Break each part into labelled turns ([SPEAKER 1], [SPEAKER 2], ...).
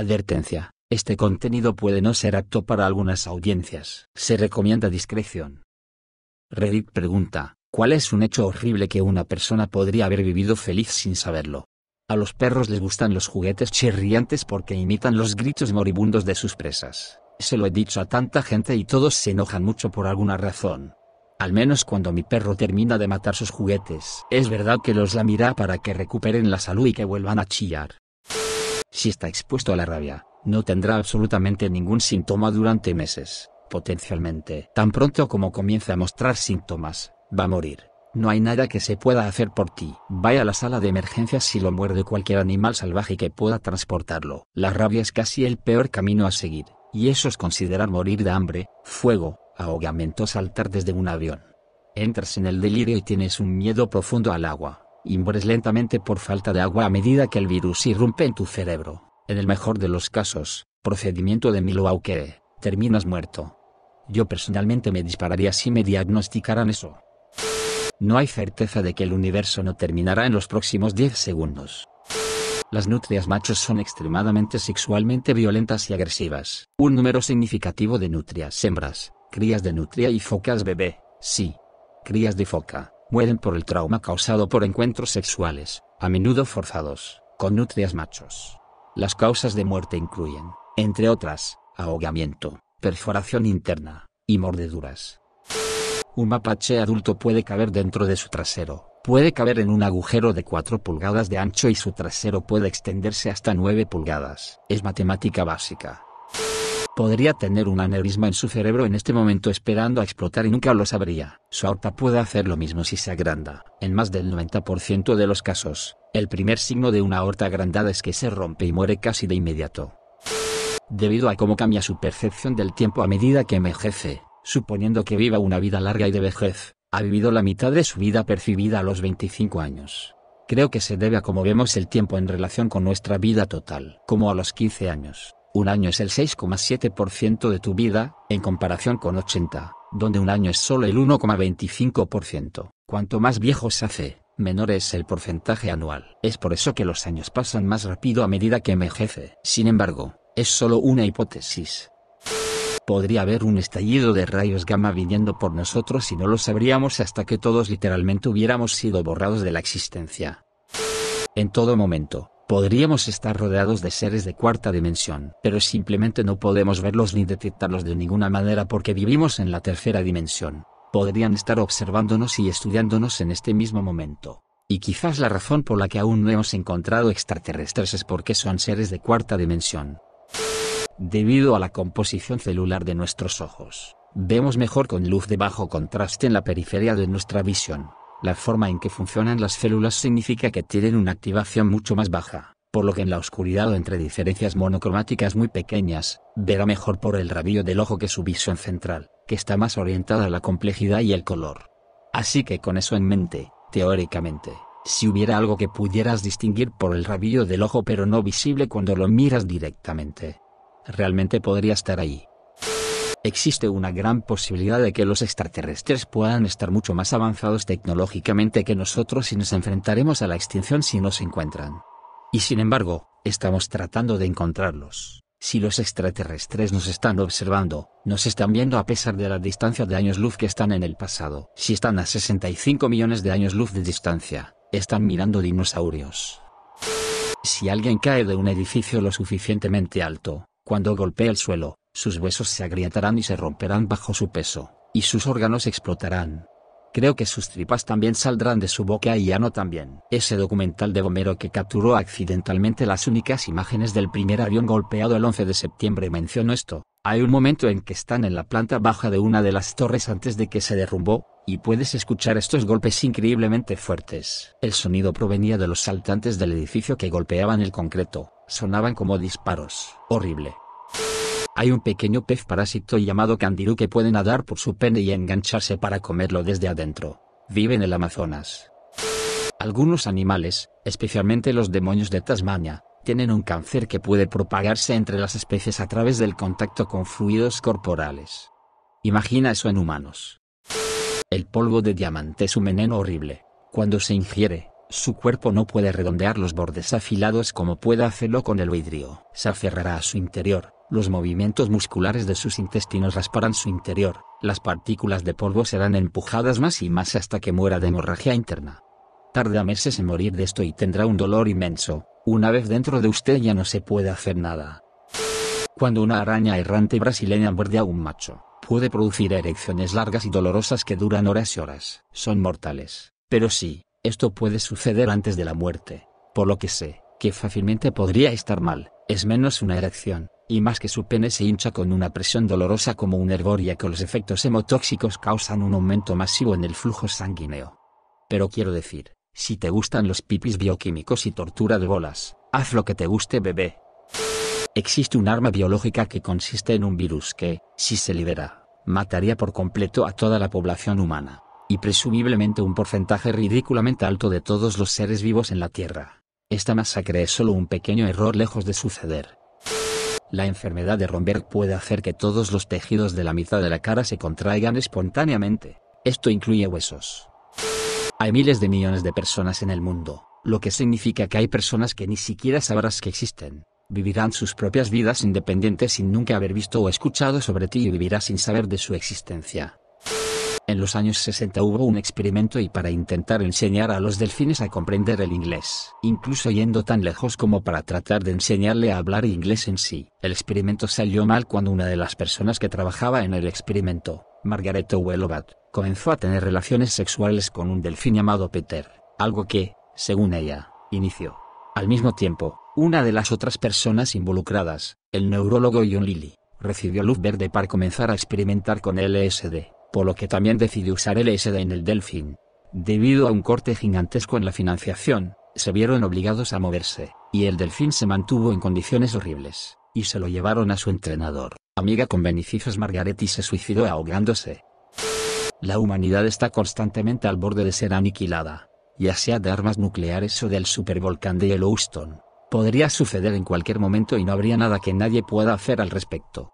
[SPEAKER 1] Advertencia. Este contenido puede no ser apto para algunas audiencias. Se recomienda discreción. Reddit pregunta, ¿cuál es un hecho horrible que una persona podría haber vivido feliz sin saberlo? A los perros les gustan los juguetes chirriantes porque imitan los gritos moribundos de sus presas. Se lo he dicho a tanta gente y todos se enojan mucho por alguna razón. Al menos cuando mi perro termina de matar sus juguetes. Es verdad que los lamirá para que recuperen la salud y que vuelvan a chillar. Si está expuesto a la rabia, no tendrá absolutamente ningún síntoma durante meses, potencialmente. Tan pronto como comienza a mostrar síntomas, va a morir. No hay nada que se pueda hacer por ti. Vaya a la sala de emergencias si lo muerde cualquier animal salvaje que pueda transportarlo. La rabia es casi el peor camino a seguir, y eso es considerar morir de hambre, fuego, ahogamiento saltar desde un avión. Entras en el delirio y tienes un miedo profundo al agua y lentamente por falta de agua a medida que el virus irrumpe en tu cerebro. En el mejor de los casos, procedimiento de Milwaukee, terminas muerto. Yo personalmente me dispararía si me diagnosticaran eso. No hay certeza de que el universo no terminará en los próximos 10 segundos. Las nutrias machos son extremadamente sexualmente violentas y agresivas. Un número significativo de nutrias hembras, crías de nutria y focas bebé, sí. Crías de foca, mueren por el trauma causado por encuentros sexuales, a menudo forzados, con nutrias machos. Las causas de muerte incluyen, entre otras, ahogamiento, perforación interna, y mordeduras. Un mapache adulto puede caber dentro de su trasero, puede caber en un agujero de 4 pulgadas de ancho y su trasero puede extenderse hasta 9 pulgadas. Es matemática básica. Podría tener un aneurisma en su cerebro en este momento esperando a explotar y nunca lo sabría. Su aorta puede hacer lo mismo si se agranda. En más del 90% de los casos, el primer signo de una aorta agrandada es que se rompe y muere casi de inmediato. Debido a cómo cambia su percepción del tiempo a medida que envejece, suponiendo que viva una vida larga y de vejez, ha vivido la mitad de su vida percibida a los 25 años. Creo que se debe a cómo vemos el tiempo en relación con nuestra vida total, como a los 15 años. Un año es el 6,7% de tu vida, en comparación con 80, donde un año es solo el 1,25%. Cuanto más viejo se hace, menor es el porcentaje anual. Es por eso que los años pasan más rápido a medida que envejece. Sin embargo, es solo una hipótesis. Podría haber un estallido de rayos gamma viniendo por nosotros y no lo sabríamos hasta que todos literalmente hubiéramos sido borrados de la existencia. En todo momento, Podríamos estar rodeados de seres de cuarta dimensión, pero simplemente no podemos verlos ni detectarlos de ninguna manera porque vivimos en la tercera dimensión. Podrían estar observándonos y estudiándonos en este mismo momento. Y quizás la razón por la que aún no hemos encontrado extraterrestres es porque son seres de cuarta dimensión. Debido a la composición celular de nuestros ojos, vemos mejor con luz de bajo contraste en la periferia de nuestra visión. La forma en que funcionan las células significa que tienen una activación mucho más baja, por lo que en la oscuridad o entre diferencias monocromáticas muy pequeñas, verá mejor por el rabillo del ojo que su visión central, que está más orientada a la complejidad y el color. Así que con eso en mente, teóricamente, si hubiera algo que pudieras distinguir por el rabillo del ojo pero no visible cuando lo miras directamente, realmente podría estar ahí existe una gran posibilidad de que los extraterrestres puedan estar mucho más avanzados tecnológicamente que nosotros y nos enfrentaremos a la extinción si nos encuentran. Y sin embargo, estamos tratando de encontrarlos. Si los extraterrestres nos están observando, nos están viendo a pesar de la distancia de años luz que están en el pasado. Si están a 65 millones de años luz de distancia, están mirando dinosaurios. Si alguien cae de un edificio lo suficientemente alto, cuando golpea el suelo, sus huesos se agrietarán y se romperán bajo su peso, y sus órganos explotarán. Creo que sus tripas también saldrán de su boca y ya no también. Ese documental de Bomero que capturó accidentalmente las únicas imágenes del primer avión golpeado el 11 de septiembre mencionó esto. Hay un momento en que están en la planta baja de una de las torres antes de que se derrumbó, y puedes escuchar estos golpes increíblemente fuertes. El sonido provenía de los saltantes del edificio que golpeaban el concreto, sonaban como disparos. Horrible. Hay un pequeño pez parásito llamado candirú que puede nadar por su pene y engancharse para comerlo desde adentro. Vive en el Amazonas. Algunos animales, especialmente los demonios de Tasmania, tienen un cáncer que puede propagarse entre las especies a través del contacto con fluidos corporales. Imagina eso en humanos. El polvo de diamante es un veneno horrible. Cuando se ingiere, su cuerpo no puede redondear los bordes afilados como puede hacerlo con el vidrio. Se aferrará a su interior, los movimientos musculares de sus intestinos rasparan su interior, las partículas de polvo serán empujadas más y más hasta que muera de hemorragia interna. Tarda meses en morir de esto y tendrá un dolor inmenso, una vez dentro de usted ya no se puede hacer nada. Cuando una araña errante brasileña muerde a un macho, puede producir erecciones largas y dolorosas que duran horas y horas. Son mortales, pero sí, esto puede suceder antes de la muerte. Por lo que sé, que fácilmente podría estar mal, es menos una erección, y más que su pene se hincha con una presión dolorosa como un ya que los efectos hemotóxicos causan un aumento masivo en el flujo sanguíneo. Pero quiero decir, si te gustan los pipis bioquímicos y tortura de bolas, haz lo que te guste bebé. Existe un arma biológica que consiste en un virus que, si se libera, mataría por completo a toda la población humana, y presumiblemente un porcentaje ridículamente alto de todos los seres vivos en la Tierra. Esta masacre es solo un pequeño error lejos de suceder la enfermedad de Romberg puede hacer que todos los tejidos de la mitad de la cara se contraigan espontáneamente. Esto incluye huesos. Hay miles de millones de personas en el mundo, lo que significa que hay personas que ni siquiera sabrás que existen. Vivirán sus propias vidas independientes sin nunca haber visto o escuchado sobre ti y vivirás sin saber de su existencia. En los años 60 hubo un experimento y para intentar enseñar a los delfines a comprender el inglés, incluso yendo tan lejos como para tratar de enseñarle a hablar inglés en sí. El experimento salió mal cuando una de las personas que trabajaba en el experimento, Margaret Wellobat, comenzó a tener relaciones sexuales con un delfín llamado Peter, algo que, según ella, inició. Al mismo tiempo, una de las otras personas involucradas, el neurólogo John Lilly, recibió luz verde para comenzar a experimentar con LSD por lo que también decidió usar el SD en el Delfín. Debido a un corte gigantesco en la financiación, se vieron obligados a moverse, y el Delfín se mantuvo en condiciones horribles, y se lo llevaron a su entrenador, amiga con beneficios Margaret y se suicidó ahogándose. La humanidad está constantemente al borde de ser aniquilada, ya sea de armas nucleares o del supervolcán de Yellowstone. Podría suceder en cualquier momento y no habría nada que nadie pueda hacer al respecto.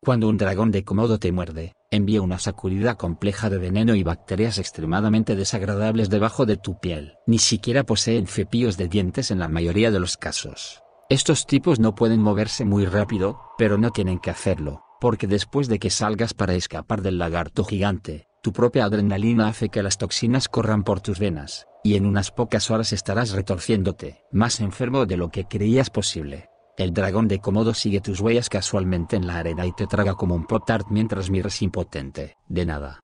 [SPEAKER 1] Cuando un dragón de Komodo te muerde, envía una sacudida compleja de veneno y bacterias extremadamente desagradables debajo de tu piel. Ni siquiera poseen cepillos de dientes en la mayoría de los casos. Estos tipos no pueden moverse muy rápido, pero no tienen que hacerlo, porque después de que salgas para escapar del lagarto gigante, tu propia adrenalina hace que las toxinas corran por tus venas, y en unas pocas horas estarás retorciéndote, más enfermo de lo que creías posible. El dragón de Komodo sigue tus huellas casualmente en la arena y te traga como un pop tart mientras miras impotente. De nada.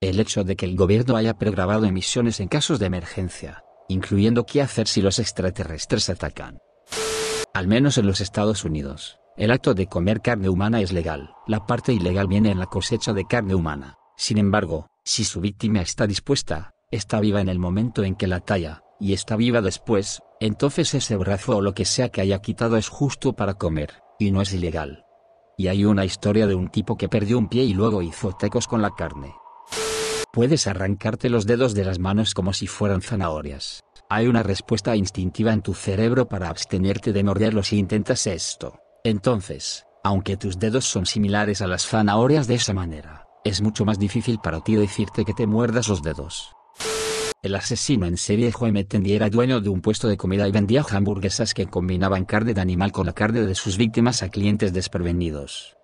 [SPEAKER 1] El hecho de que el gobierno haya pregrabado emisiones en casos de emergencia, incluyendo qué hacer si los extraterrestres atacan. Al menos en los Estados Unidos, el acto de comer carne humana es legal. La parte ilegal viene en la cosecha de carne humana. Sin embargo, si su víctima está dispuesta, está viva en el momento en que la talla, y está viva después, entonces ese brazo o lo que sea que haya quitado es justo para comer, y no es ilegal. Y hay una historia de un tipo que perdió un pie y luego hizo tacos con la carne. Puedes arrancarte los dedos de las manos como si fueran zanahorias. Hay una respuesta instintiva en tu cerebro para abstenerte de morderlo si intentas esto. Entonces, aunque tus dedos son similares a las zanahorias de esa manera, es mucho más difícil para ti decirte que te muerdas los dedos. El asesino en serie Metendi era dueño de un puesto de comida y vendía hamburguesas que combinaban carne de animal con la carne de sus víctimas a clientes desprevenidos.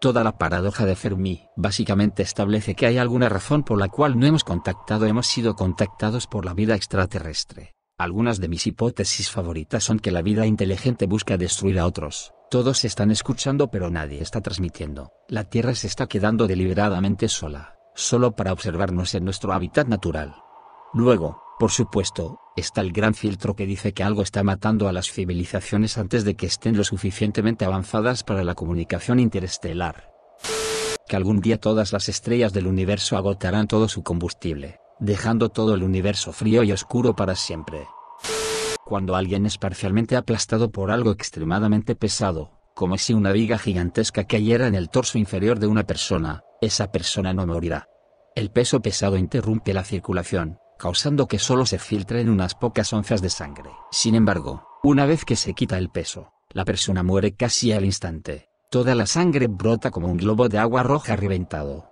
[SPEAKER 1] Toda la paradoja de Fermi básicamente establece que hay alguna razón por la cual no hemos contactado hemos sido contactados por la vida extraterrestre. Algunas de mis hipótesis favoritas son que la vida inteligente busca destruir a otros. Todos están escuchando pero nadie está transmitiendo. La Tierra se está quedando deliberadamente sola, solo para observarnos en nuestro hábitat natural. Luego, por supuesto, está el gran filtro que dice que algo está matando a las civilizaciones antes de que estén lo suficientemente avanzadas para la comunicación interestelar. Que algún día todas las estrellas del universo agotarán todo su combustible, dejando todo el universo frío y oscuro para siempre. Cuando alguien es parcialmente aplastado por algo extremadamente pesado, como si una viga gigantesca cayera en el torso inferior de una persona, esa persona no morirá. El peso pesado interrumpe la circulación, causando que solo se filtren unas pocas onzas de sangre. Sin embargo, una vez que se quita el peso, la persona muere casi al instante. Toda la sangre brota como un globo de agua roja reventado.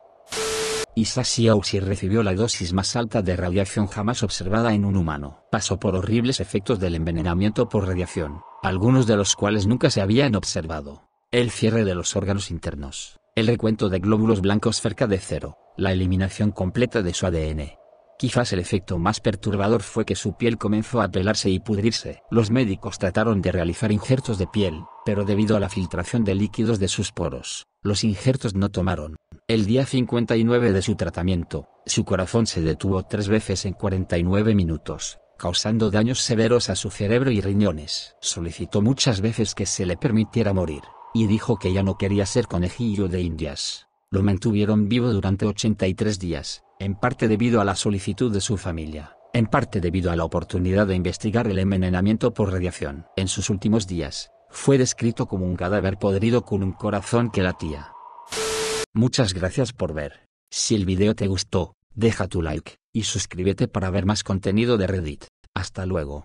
[SPEAKER 1] Isa Auxi recibió la dosis más alta de radiación jamás observada en un humano. Pasó por horribles efectos del envenenamiento por radiación, algunos de los cuales nunca se habían observado. El cierre de los órganos internos, el recuento de glóbulos blancos cerca de cero, la eliminación completa de su ADN, Quizás el efecto más perturbador fue que su piel comenzó a pelarse y pudrirse. Los médicos trataron de realizar injertos de piel, pero debido a la filtración de líquidos de sus poros, los injertos no tomaron. El día 59 de su tratamiento, su corazón se detuvo tres veces en 49 minutos, causando daños severos a su cerebro y riñones. Solicitó muchas veces que se le permitiera morir, y dijo que ya no quería ser conejillo de indias. Lo mantuvieron vivo durante 83 días, en parte debido a la solicitud de su familia, en parte debido a la oportunidad de investigar el envenenamiento por radiación. En sus últimos días, fue descrito como un cadáver podrido con un corazón que latía. Muchas gracias por ver. Si el video te gustó, deja tu like, y suscríbete para ver más contenido de Reddit. Hasta luego.